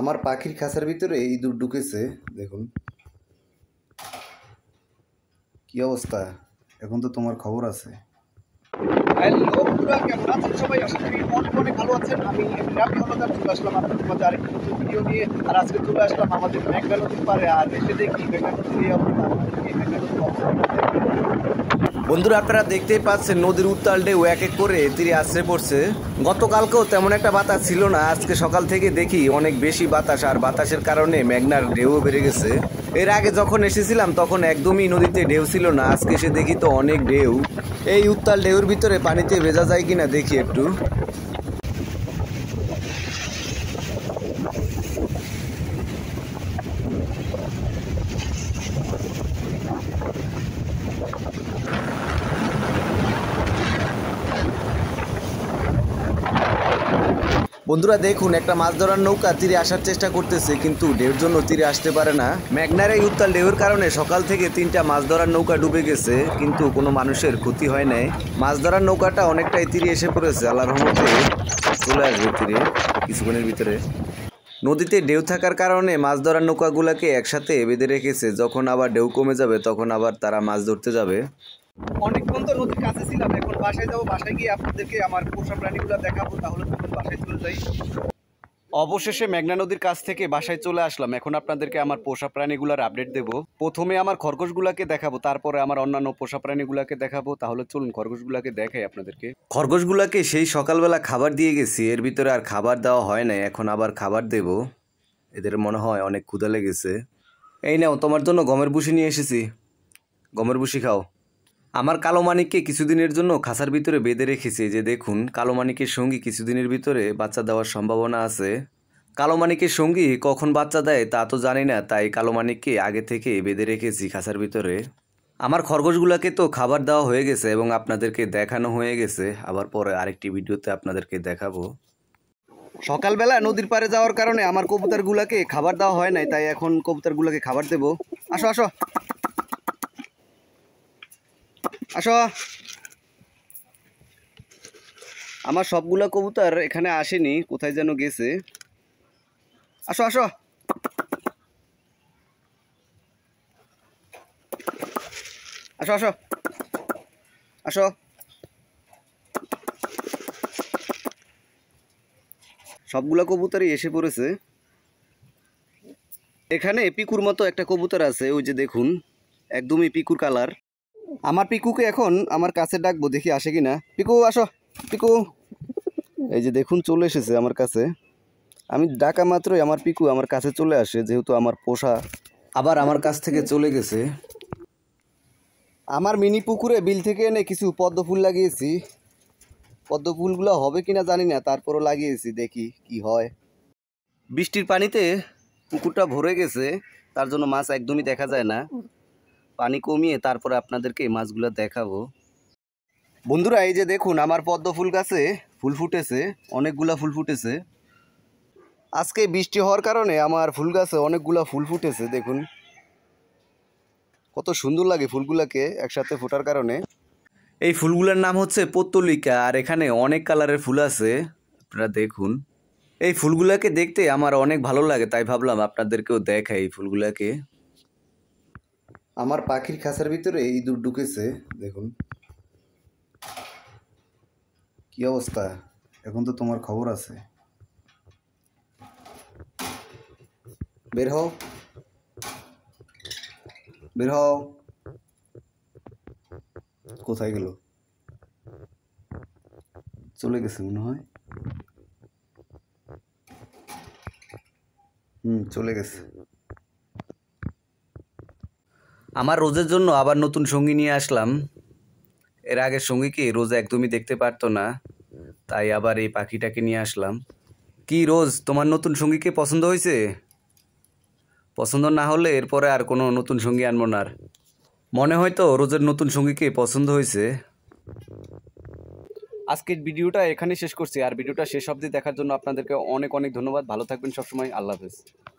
আমার পাখির খাঁচার ভিতরে ইঁদুর ঢুকেছে দেখুন কি অবস্থা এখন তো তোমার খবর আছে সবাই ভালো আমি চলে আসলাম আর আজকে চলে আমাদের আর দেখি বন্ধুরা আপনারা দেখতেই পাচ্ছেন নদীর উত্তাল ঢেউ এক এক করে তীরে আশ্রে পড়ছে গতকালকেও তেমন একটা বাতাস ছিল না আজকে সকাল থেকে দেখি অনেক বেশি বাতাস আর বাতাসের কারণে মেঘনার ঢেউ বেড়ে গেছে এর আগে যখন এসেছিলাম তখন একদমই নদীতে ঢেউ ছিল না আজকে এসে দেখি তো অনেক ঢেউ এই উত্তাল ঢেউর ভিতরে পানিতে ভেজা যায় কিনা দেখি একটু বন্ধুরা দেখুন একটা মাছ ধরার নৌকা তীরে আসার চেষ্টা করতেছে কিন্তু ঢেউর জন্য তীরে আসতে পারে না ম্যাগনার এই উত্তাল ঢেউর কারণে সকাল থেকে তিনটা মাছ ধরার নৌকা ডুবে গেছে কিন্তু কোনো মানুষের ক্ষতি হয় নাই মাছ ধরার নৌকাটা অনেকটাই তীরে এসে পড়েছে আল্লাহ রহমতে চলে আসবে তীরে কিছুক্ষণের ভিতরে নদীতে ঢেউ থাকার কারণে মাছ ধরার নৌকাগুলোকে একসাথে বেঁধে রেখেছে যখন আবার ঢেউ কমে যাবে তখন আবার তারা মাছ ধরতে যাবে অনেকক্ষণ তো নদীর কাছে ছিলাম এখন বাসায় যাবো বাসায় গিয়ে আপনাদেরকে আমার পোষা প্রাণীগুলো দেখাবো তাহলে তখন বাসায় চলে যাই অবশেষে মেঘনা নদীর কাছ থেকে বাসায় চলে আসলাম এখন আপনাদেরকে আমার পোষা প্রাণীগুলোর আপডেট দেব প্রথমে আমার খরগোশগুলাকে দেখাবো তারপরে আমার অন্যান্য পোষা প্রাণীগুলাকে দেখাবো তাহলে চলুন খরগোশগুলাকে দেখাই আপনাদেরকে খরগোশগুলাকে সেই সকালবেলা খাবার দিয়ে গেছি এর ভিতরে আর খাবার দেওয়া হয় না এখন আবার খাবার দেব এদের মনে হয় অনেক ক্ষুদা লেগেছে এই নাও তোমার জন্য গমের বুসি নিয়ে এসেছি গমের বুসি খাও আমার কালো মানিককে কিছুদিনের জন্য খাসার ভিতরে বেঁধে রেখেছি যে দেখুন কালো মানিকের সঙ্গী কিছুদিনের ভিতরে বাচ্চা দেওয়ার সম্ভাবনা আছে কালো মানিকের সঙ্গী কখন বাচ্চা দেয় তা তো জানি না তাই কালো মানিককে আগে থেকে বেঁধে রেখেছি খাসার ভিতরে আমার খরগোশগুলোকে তো খাবার দেওয়া হয়ে গেছে এবং আপনাদেরকে দেখানো হয়ে গেছে আবার পরে আরেকটি ভিডিওতে আপনাদেরকে দেখাবো সকালবেলা নদীর পাড়ে যাওয়ার কারণে আমার কবুতারগুলোকে খাবার দেওয়া হয় নাই তাই এখন কবুতারগুলোকে খাবার দেবো আসো আসো আসো আমার সবগুলা কবুতর এখানে আসেনি কোথায় যেন গেছে আসো আসো আসো আসো আসো সবগুলা কবুতরই এসে পড়েছে এখানে পিকুর মতো একটা কবুতর আছে ওই যে দেখুন একদমই পিকুর কালার আমার পিকুকে এখন আমার কাছে ডাকবো দেখি আসে কি না পিকু আসো পিকু এই যে দেখুন চলে এসেছে আমার কাছে আমি ডাকা মাত্রই আমার পিকু আমার কাছে চলে আসে যেহেতু আমার পোষা আবার আমার কাছ থেকে চলে গেছে আমার মিনি পুকুরে বিল থেকে এনে কিছু পদ্ম ফুল লাগিয়েছি পদ্ম ফুলগুলো হবে কি না জানি না তারপরও লাগিয়েছি দেখি কি হয় বৃষ্টির পানিতে পুকুরটা ভরে গেছে তার জন্য মাছ একদমই দেখা যায় না পানি কমিয়ে তারপরে আপনাদেরকে এই মাছগুলো দেখাবো বন্ধুরা এই যে দেখুন আমার পদ্ম ফুল গাছে ফুল ফুটেছে অনেকগুলা ফুল ফুটেছে আজকে বৃষ্টি হওয়ার কারণে আমার ফুল গাছে অনেকগুলা ফুল ফুটেছে দেখুন কত সুন্দর লাগে ফুলগুলাকে একসাথে ফোটার কারণে এই ফুলগুলোর নাম হচ্ছে পত্তলিকা আর এখানে অনেক কালারের ফুল আছে আপনারা দেখুন এই ফুলগুলাকে দেখতে আমার অনেক ভালো লাগে তাই ভাবলাম আপনাদেরকেও দেখাই এই ফুলগুলাকে আমার পাখির খাঁচার ভিতরে ইঁদুর ঢুকেছে দেখুন কি অবস্থা এখন তো তোমার খবর আছে বের হও বের হও কোথায় গেল চলে গেছে মনে হয় হুম চলে গেছে আমার রোজের জন্য আবার নতুন সঙ্গী নিয়ে আসলাম এর আগের সঙ্গীকে রোজ একদমই দেখতে পারতো না তাই আবার এই পাখিটাকে নিয়ে আসলাম কি রোজ তোমার নতুন সঙ্গীকে পছন্দ হয়েছে পছন্দ না হলে এরপরে আর কোনো নতুন সঙ্গী আনবো না মনে হয় তো রোজের নতুন সঙ্গীকে পছন্দ হয়েছে আজকের ভিডিওটা এখানে শেষ করছি আর ভিডিওটা শেষ অবধি দেখার জন্য আপনাদেরকে অনেক অনেক ধন্যবাদ ভালো থাকবেন সবসময় আল্লাহ হাফেজ